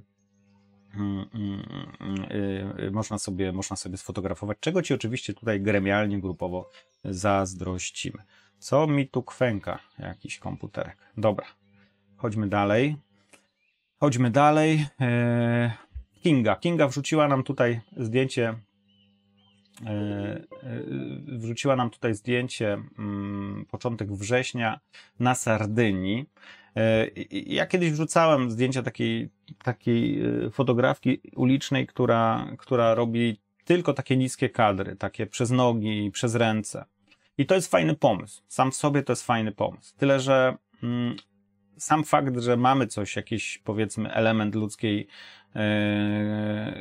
mm, mm, mm, można sobie, można sobie sfotografować, czego ci oczywiście tutaj gremialnie, grupowo zazdrościmy. Co mi tu kwęka? Jakiś komputerek. Dobra, chodźmy dalej. Chodźmy dalej. Kinga. Kinga wrzuciła nam tutaj zdjęcie. E, e, wrzuciła nam tutaj zdjęcie mm, początek września na Sardynii. E, ja kiedyś wrzucałem zdjęcia takiej, takiej fotografki ulicznej, która, która robi tylko takie niskie kadry, takie przez nogi i przez ręce. I to jest fajny pomysł. Sam w sobie to jest fajny pomysł. Tyle, że mm, sam fakt, że mamy coś, jakiś powiedzmy element ludzkiej E,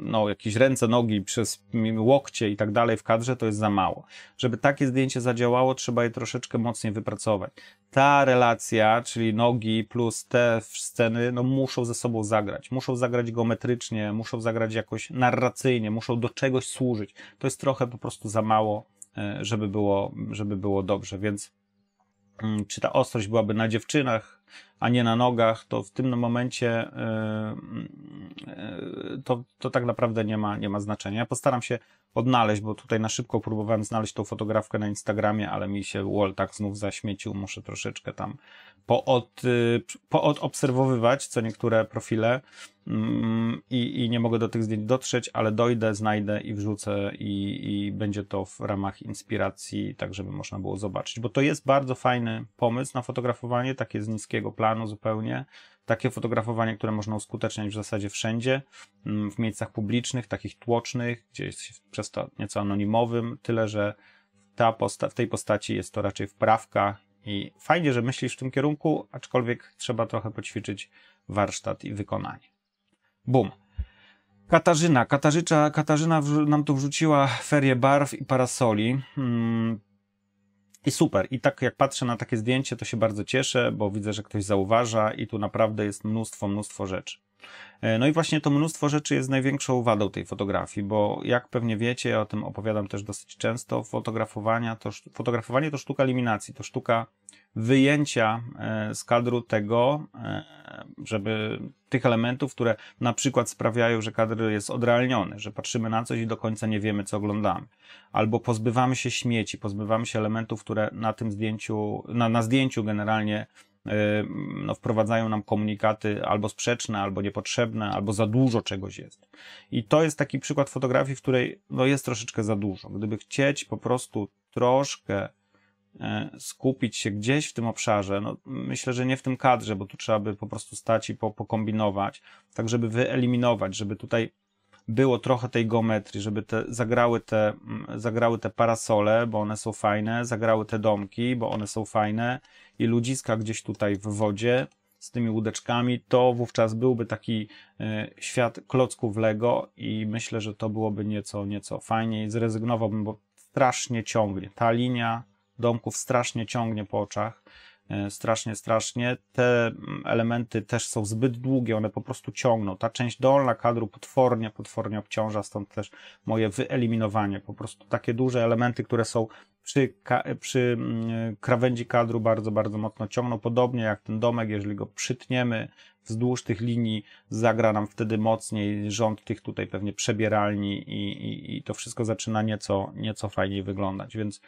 no, jakieś ręce, nogi przez łokcie i tak dalej w kadrze, to jest za mało. Żeby takie zdjęcie zadziałało, trzeba je troszeczkę mocniej wypracować. Ta relacja, czyli nogi plus te sceny, no muszą ze sobą zagrać. Muszą zagrać geometrycznie, muszą zagrać jakoś narracyjnie, muszą do czegoś służyć. To jest trochę po prostu za mało, e, żeby było, żeby było dobrze, więc mm, czy ta ostrość byłaby na dziewczynach, a nie na nogach, to w tym momencie e, e, to, to tak naprawdę nie ma, nie ma znaczenia. Ja postaram się odnaleźć, bo tutaj na szybko próbowałem znaleźć tą fotografkę na Instagramie, ale mi się wall tak znów zaśmiecił, muszę troszeczkę tam pood, e, poodobserwowywać, co niektóre profile mm, i, i nie mogę do tych zdjęć dotrzeć, ale dojdę, znajdę i wrzucę i, i będzie to w ramach inspiracji, tak żeby można było zobaczyć, bo to jest bardzo fajny pomysł na fotografowanie, takie z niskiego planu zupełnie. Takie fotografowanie, które można uskuteczniać w zasadzie wszędzie, mm, w miejscach publicznych, takich tłocznych, gdzie jest się przez to nieco anonimowym, tyle że ta posta- w tej postaci jest to raczej wprawka i fajnie, że myślisz w tym kierunku, aczkolwiek trzeba trochę poćwiczyć warsztat i wykonanie. Bum. Katarzyna. Katarzycza, Katarzyna nam tu wrzuciła ferie barw i parasoli. Hmm i super. I tak jak patrzę na takie zdjęcie, to się bardzo cieszę, bo widzę, że ktoś zauważa i tu naprawdę jest mnóstwo, mnóstwo rzeczy. E, no i właśnie to mnóstwo rzeczy jest największą wadą tej fotografii, bo jak pewnie wiecie, ja o tym opowiadam też dosyć często, fotografowania to, fotografowanie to sztuka eliminacji, to sztuka wyjęcia e, z kadru tego, e, żeby tych elementów, które na przykład sprawiają, że kadr jest odrealniony, że patrzymy na coś i do końca nie wiemy, co oglądamy. Albo pozbywamy się śmieci, pozbywamy się elementów, które na tym zdjęciu, na, na zdjęciu generalnie no, wprowadzają nam komunikaty albo sprzeczne, albo niepotrzebne, albo za dużo czegoś jest. I to jest taki przykład fotografii, w której no, jest troszeczkę za dużo. Gdyby chcieć po prostu troszkę e, skupić się gdzieś w tym obszarze, no, myślę, że nie w tym kadrze, bo tu trzeba by po prostu stać i pokombinować, tak żeby wyeliminować, żeby tutaj było trochę tej geometrii, żeby te, zagrały, te, mm, zagrały te parasole, bo one są fajne, zagrały te domki, bo one są fajne i ludziska gdzieś tutaj w wodzie z tymi łódeczkami, to wówczas byłby taki y, świat klocków Lego i myślę, że to byłoby nieco, nieco fajniej. Zrezygnowałbym, bo strasznie ciągnie. Ta linia domków strasznie ciągnie po oczach. E, strasznie, strasznie. Te mm, elementy też są zbyt długie, one po prostu ciągną. Ta część dolna kadru potwornie, potwornie obciąża, stąd też moje wyeliminowanie. Po prostu takie duże elementy, które są przy, przy mm, krawędzi kadru bardzo, bardzo mocno ciągną. Podobnie jak ten domek, jeżeli go przytniemy wzdłuż tych linii, zagra nam wtedy mocniej rząd tych tutaj pewnie przebieralni i, i, i to wszystko zaczyna nieco, nieco fajniej wyglądać, więc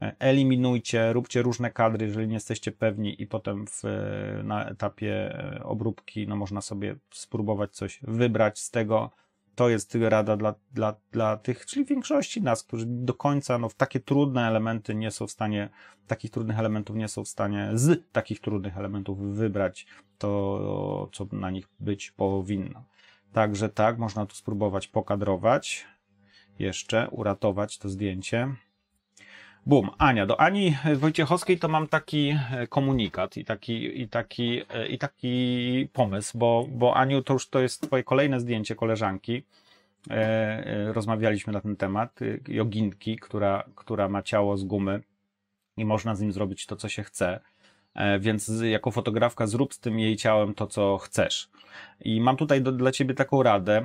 eliminujcie, róbcie różne kadry, jeżeli nie jesteście pewni i potem w, na etapie e, obróbki no, można sobie spróbować coś wybrać z tego. To jest rada dla, dla, dla tych, czyli większości nas, którzy do końca no, w takie trudne elementy nie są w stanie, takich trudnych elementów nie są w stanie z takich trudnych elementów wybrać to, co na nich być powinno. Także tak, można tu spróbować pokadrować, jeszcze uratować to zdjęcie. Bum, Ania. Do Ani Wojciechowskiej to mam taki e, komunikat i taki, i taki, e, i taki pomysł, bo, bo Aniu, to już to jest twoje kolejne zdjęcie koleżanki. E, rozmawialiśmy na ten temat. Y, joginki, która, która ma ciało z gumy i można z nim zrobić to, co się chce. E, więc jako fotografka zrób z tym jej ciałem to, co chcesz. I mam tutaj do, dla ciebie taką radę. E,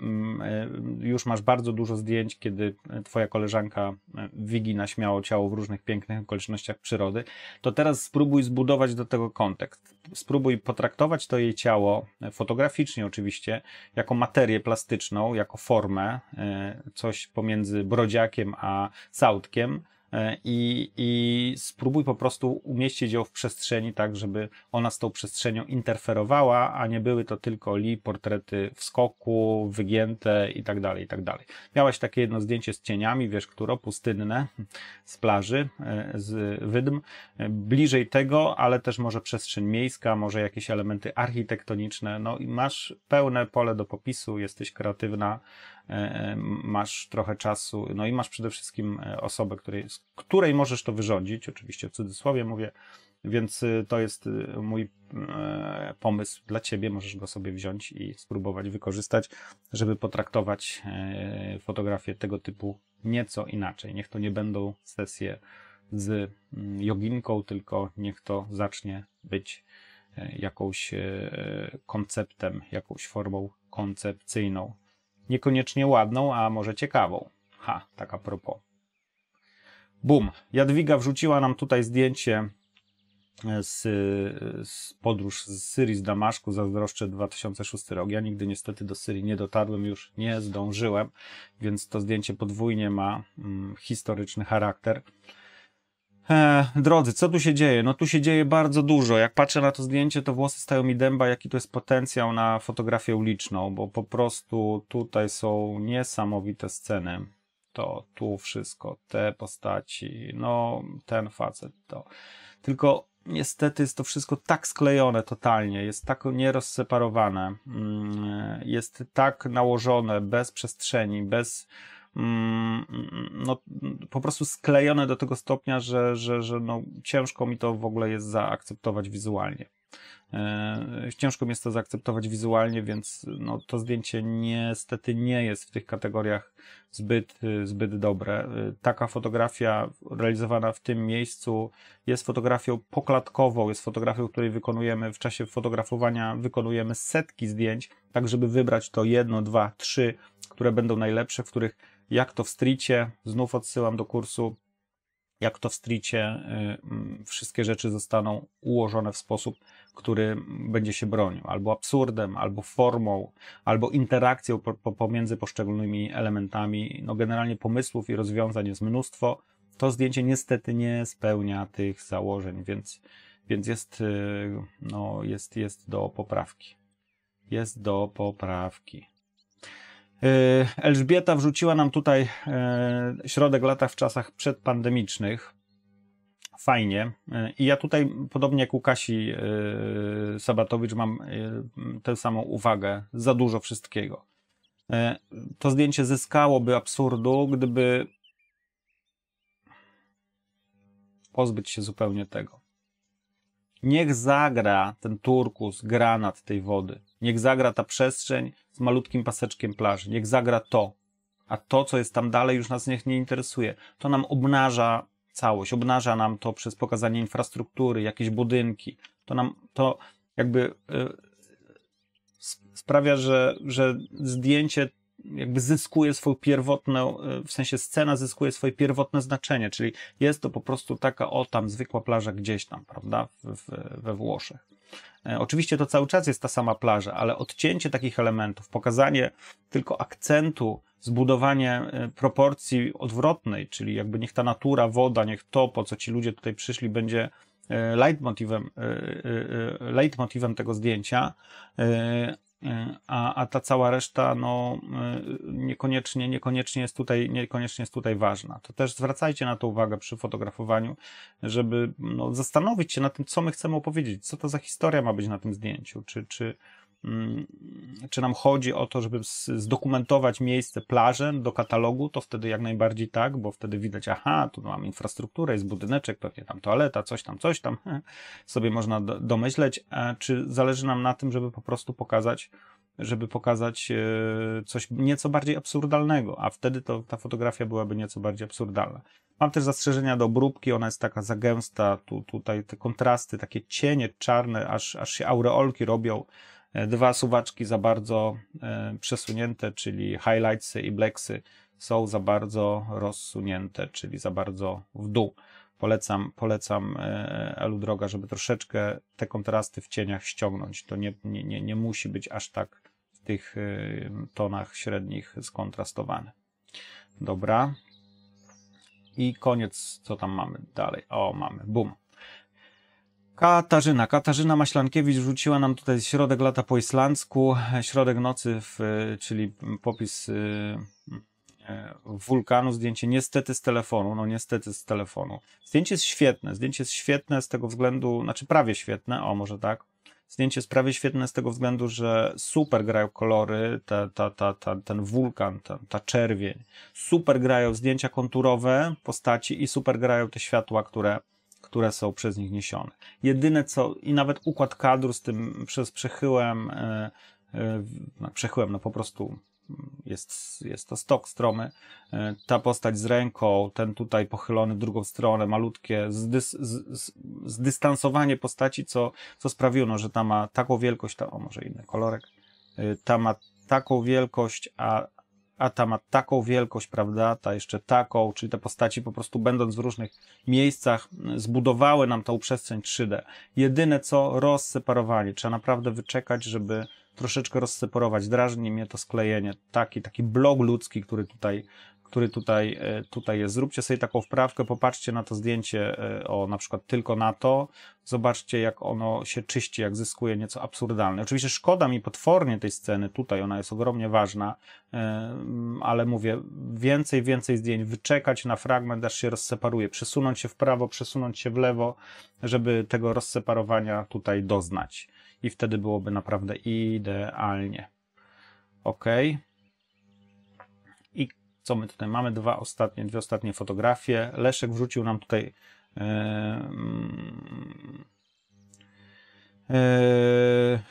mm, e, już masz bardzo dużo zdjęć, kiedy twoja koleżanka Wigi naśmiało ciało w różnych pięknych okolicznościach przyrody. To teraz spróbuj zbudować do tego kontekst. Spróbuj potraktować to jej ciało, fotograficznie oczywiście, jako materię plastyczną, jako formę, coś pomiędzy brodziakiem a sałtkiem E, i, i spróbuj po prostu umieścić ją w przestrzeni tak, żeby ona z tą przestrzenią interferowała, a nie były to tylko li, portrety w skoku, wygięte i tak dalej, i tak dalej. Miałaś takie jedno zdjęcie z cieniami, wiesz, które pustynne, z plaży, e, z wydm, e, bliżej tego, ale też może przestrzeń miejska, może jakieś elementy architektoniczne, no i masz pełne pole do popisu, jesteś kreatywna, E, e, masz trochę czasu, no i masz przede wszystkim e, osobę, której, z której możesz to wyrządzić, oczywiście w cudzysłowie mówię, więc y, to jest y, mój pomysł dla ciebie. Możesz go sobie wziąć i spróbować wykorzystać, żeby potraktować fotografię tego typu nieco inaczej. Niech to nie będą sesje z mm, joginką, tylko niech to zacznie być jakąś konceptem, jakąś formą koncepcyjną. Niekoniecznie ładną, a może ciekawą. Ha, taka propos. Bum. Jadwiga wrzuciła nam tutaj zdjęcie e, z, z, podróż z Syrii, z Damaszku, zazdroszczę 2006 rok. Ja nigdy niestety do Syrii nie dotarłem, już nie zdążyłem, więc to zdjęcie podwójnie ma mm, historyczny charakter. E, drodzy, co tu się dzieje? No tu się dzieje bardzo dużo. Jak patrzę na to zdjęcie, to włosy stają mi dęba, jaki to jest potencjał na fotografię uliczną, bo po prostu tutaj są niesamowite sceny. To, tu wszystko, te postaci, no ten facet, to. Tylko niestety jest to wszystko tak sklejone totalnie, jest tak nierozseparowane, mm, jest tak nałożone bez przestrzeni, bez Mm, no, po prostu sklejone do tego stopnia, że, że, że no, ciężko mi to w ogóle jest zaakceptować wizualnie. E, ciężko mi jest to zaakceptować wizualnie, więc no, to zdjęcie niestety nie jest w tych kategoriach zbyt, zbyt dobre. E, taka fotografia realizowana w tym miejscu jest fotografią poklatkową, jest fotografią, której wykonujemy w czasie fotografowania, wykonujemy setki zdjęć, tak żeby wybrać to jedno, dwa, trzy, które będą najlepsze, w których jak to w stricie, znów odsyłam do kursu, jak to w stricie y, wszystkie rzeczy zostaną ułożone w sposób, który będzie się bronił albo absurdem, albo formą, albo interakcją pomiędzy poszczególnymi elementami. No generalnie pomysłów i rozwiązań jest mnóstwo. To zdjęcie niestety nie spełnia tych założeń, więc, więc jest, y, no, jest, jest do poprawki. Jest do poprawki. E, Elżbieta wrzuciła nam tutaj e, środek lata w czasach przedpandemicznych. Fajnie. E, I ja tutaj, podobnie jak u Kasi Sabatowicz, mam tę samą uwagę. Za dużo wszystkiego. To zdjęcie zyskałoby absurdu, gdyby pozbyć się zupełnie tego. Niech zagra ten turkus, granat tej wody. Niech zagra ta przestrzeń z malutkim paseczkiem plaży. Niech zagra to. A to, co jest tam dalej, już nas niech nie interesuje. To nam obnaża całość, obnaża nam to przez pokazanie infrastruktury, jakieś budynki. To nam to jakby yy, sprawia, że, że zdjęcie jakby zyskuje swoje pierwotne, w sensie scena zyskuje swoje pierwotne znaczenie, czyli jest to po prostu taka, o tam zwykła plaża gdzieś tam, prawda, w, w, we Włoszech. E, oczywiście to cały czas jest ta sama plaża, ale odcięcie takich elementów, pokazanie tylko akcentu, zbudowanie e, proporcji odwrotnej, czyli jakby niech ta natura, woda, niech to, po co ci ludzie tutaj przyszli, będzie E, leitmotivem, e, e, leitmotivem tego zdjęcia, a, a ta cała reszta no, niekoniecznie, niekoniecznie, jest tutaj, niekoniecznie jest tutaj ważna. To też zwracajcie na to uwagę przy fotografowaniu, żeby no, zastanowić się nad tym, co my chcemy opowiedzieć, co to za historia ma być na tym zdjęciu, czy, czy, Mm, czy nam chodzi o to, żeby zdokumentować miejsce, plażę do katalogu, to wtedy jak najbardziej tak, bo wtedy widać, aha, tu mam infrastrukturę, jest budyneczek, pewnie tam toaleta, coś tam, coś tam, sobie można domyśleć, czy zależy nam na tym, żeby po prostu pokazać, żeby pokazać e, coś nieco bardziej absurdalnego, a wtedy to ta fotografia byłaby nieco bardziej absurdalna. Mam też zastrzeżenia do obróbki, ona jest taka zagęsta, tu, tutaj te kontrasty, takie cienie czarne, aż, aż się aureolki robią, E, dwa suwaczki za bardzo e, przesunięte, czyli highlightsy i blacksy są za bardzo rozsunięte, czyli za bardzo w dół. Polecam, polecam e, Elu Droga, żeby troszeczkę te kontrasty w cieniach ściągnąć. To nie, nie, nie, nie musi być aż tak w tych tonach średnich skontrastowane. Dobra. I koniec, co tam mamy dalej? O, mamy, boom. Katarzyna. Katarzyna Maślankiewicz rzuciła nam tutaj środek lata po islandzku, środek nocy, w, czyli popis y, y, wulkanu, zdjęcie niestety z telefonu, no niestety z telefonu. Zdjęcie jest świetne, zdjęcie jest świetne z tego względu, znaczy prawie świetne, o może tak. Zdjęcie jest prawie świetne z tego względu, że super grają kolory, ta, ta, ta, ta, ten wulkan, ta, ta czerwień. Super grają zdjęcia konturowe postaci i super grają te światła, które które są przez nich niesione. Jedyne co, i nawet układ kadru z tym przez przechyłem, e, e, przechyłem, no po prostu jest, jest to stok stromy. E, ta postać z ręką, ten tutaj pochylony w drugą stronę, malutkie zdys, z, zdystansowanie postaci, co, co sprawiło, no, że ta ma taką wielkość, ta, o może inny kolorek, ta ma taką wielkość, a, a ta ma taką wielkość, prawda, ta jeszcze taką, czyli te postaci po prostu będąc w różnych miejscach mm, zbudowały nam tą przestrzeń 3D. Jedyne co rozseparowali, trzeba naprawdę wyczekać, żeby troszeczkę rozseparować. Drażni mnie to sklejenie, taki, taki blok ludzki, który tutaj który tutaj, e, tutaj jest. Zróbcie sobie taką wprawkę, popatrzcie na to zdjęcie e, o na przykład tylko na to, zobaczcie jak ono się czyści, jak zyskuje nieco absurdalne. Oczywiście szkoda mi potwornie tej sceny tutaj, ona jest ogromnie ważna, e, ale mówię, więcej, więcej zdjęć, wyczekać na fragment, aż się rozseparuje, przesunąć się w prawo, przesunąć się w lewo, żeby tego rozseparowania tutaj doznać. I wtedy byłoby naprawdę idealnie. OK co my tutaj mamy? Dwa ostatnie, dwie ostatnie fotografie. Leszek wrzucił nam tutaj e, mm, e,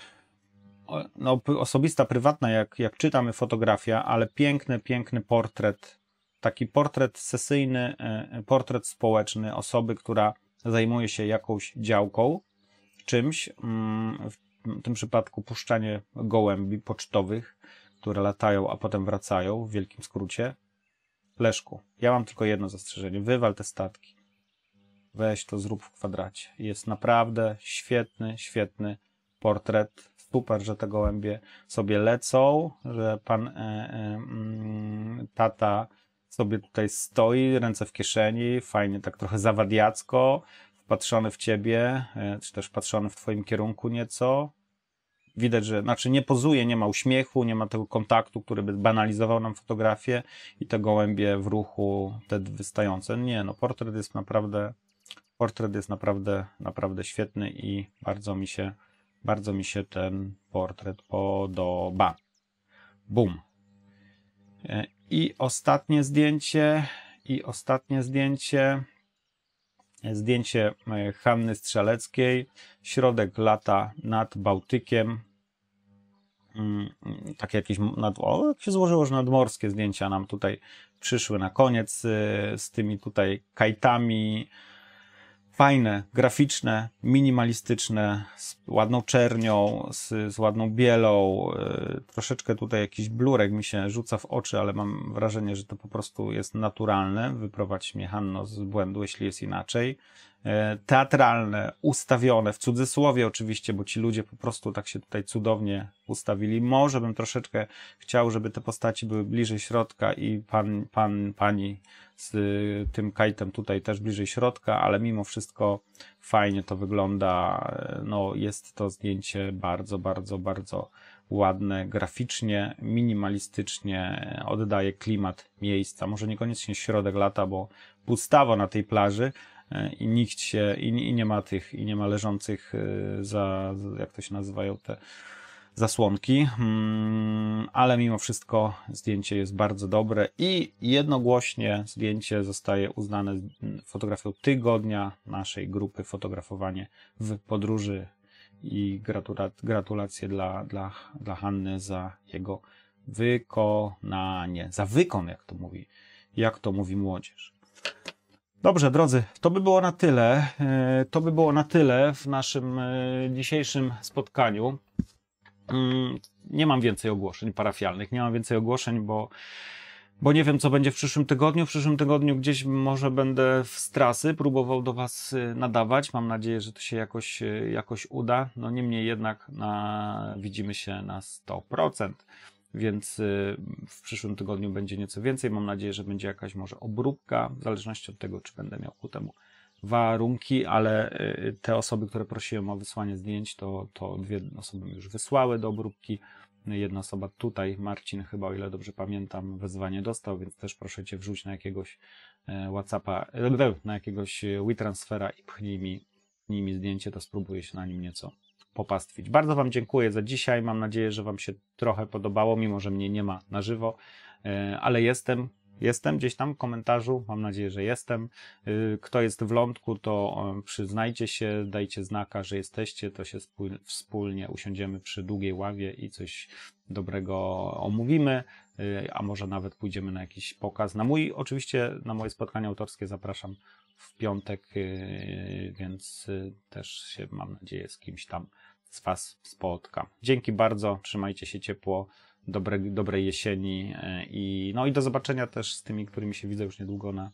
no, osobista, prywatna, jak, jak czytamy fotografia, ale piękny, piękny portret. Taki portret sesyjny, e, portret społeczny osoby, która zajmuje się jakąś działką, czymś, mm, w tym przypadku puszczanie gołębi pocztowych, które latają, a potem wracają, w wielkim skrócie. Leszku, ja mam tylko jedno zastrzeżenie. Wywal te statki. Weź to, zrób w kwadracie. Jest naprawdę świetny, świetny portret. Super, że te gołębie sobie lecą, że pan e, e, mm, tata sobie tutaj stoi, ręce w kieszeni, fajnie, tak trochę zawadiacko, wpatrzony w ciebie, e, czy też patrzony w twoim kierunku nieco, Widać, że znaczy nie pozuje, nie ma uśmiechu, nie ma tego kontaktu, który by banalizował nam fotografię i te gołębie w ruchu, te wystające. Nie, no portret jest naprawdę, portret jest naprawdę, naprawdę świetny i bardzo mi się, bardzo mi się ten portret podoba. bum. E, I ostatnie zdjęcie, i ostatnie zdjęcie zdjęcie e, Hanny Strzeleckiej, środek lata nad Bałtykiem, tak jakieś nad, o, jak się złożyło, że nadmorskie zdjęcia nam tutaj przyszły na koniec e, z tymi tutaj kajtami, fajne, graficzne, minimalistyczne, z ładną czernią, z, z ładną bielą. E, troszeczkę tutaj jakiś blurek mi się rzuca w oczy, ale mam wrażenie, że to po prostu jest naturalne. Wyprowadź mnie, Hanno, z błędu, jeśli jest inaczej. E, teatralne, ustawione, w cudzysłowie oczywiście, bo ci ludzie po prostu tak się tutaj cudownie ustawili. Może bym troszeczkę chciał, żeby te postaci były bliżej środka i pan, pan, pani z y, tym kajtem tutaj też bliżej środka, ale mimo wszystko fajnie to wygląda. E, no, jest to zdjęcie bardzo, bardzo, bardzo ładne graficznie, minimalistycznie, e, oddaje klimat miejsca. Może niekoniecznie środek lata, bo pustawo na tej plaży, E, i nikt się, i, i nie ma tych, i nie ma leżących e, za, jak to się nazywają, te zasłonki, mm, ale mimo wszystko zdjęcie jest bardzo dobre i jednogłośnie zdjęcie zostaje uznane fotografią tygodnia naszej grupy fotografowanie w podróży i gratulacje dla, dla, dla Hanny za jego wykonanie, za wykon, jak to mówi, jak to mówi młodzież. Dobrze, drodzy, to by było na tyle. E, to by było na tyle w naszym e, dzisiejszym spotkaniu. Mm, nie mam więcej ogłoszeń parafialnych, nie mam więcej ogłoszeń, bo, bo nie wiem, co będzie w przyszłym tygodniu. W przyszłym tygodniu gdzieś może będę w strasy próbował do Was e, nadawać. Mam nadzieję, że to się jakoś, jakoś uda. No niemniej jednak na, widzimy się na 100% więc y, w przyszłym tygodniu będzie nieco więcej. Mam nadzieję, że będzie jakaś może obróbka, w zależności od tego, czy będę miał ku temu warunki, ale y, te osoby, które prosiłem o wysłanie zdjęć, to, to dwie osoby już wysłały do obróbki. Jedna osoba tutaj, Marcin chyba, o ile dobrze pamiętam, wezwanie dostał, więc też proszę Cię wrzuć na jakiegoś e, Whatsappa, na jakiegoś e, WeTransfera i pchnij mi, pchnij mi zdjęcie, to spróbuję się na nim nieco popastwić. Bardzo Wam dziękuję za dzisiaj. Mam nadzieję, że Wam się trochę podobało, mimo że mnie nie ma na żywo, e, ale jestem. Jestem gdzieś tam w komentarzu, mam nadzieję, że jestem. E, kto jest w lądku, to e, przyznajcie się, dajcie znaka, że jesteście, to się wspólnie usiądziemy przy długiej ławie i coś dobrego omówimy, a może nawet pójdziemy na jakiś pokaz. Na mój, oczywiście, na moje spotkanie autorskie zapraszam w piątek, y, więc y, też się, mam nadzieję, z kimś tam z Was spotkam. Dzięki bardzo, trzymajcie się ciepło, dobre, dobrej jesieni y, i, no i do zobaczenia też z tymi, którymi się widzę już niedługo na,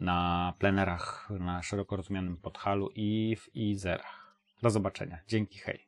na plenerach, na szeroko rozumianym podhalu i w Izerach. Do zobaczenia. Dzięki, hej.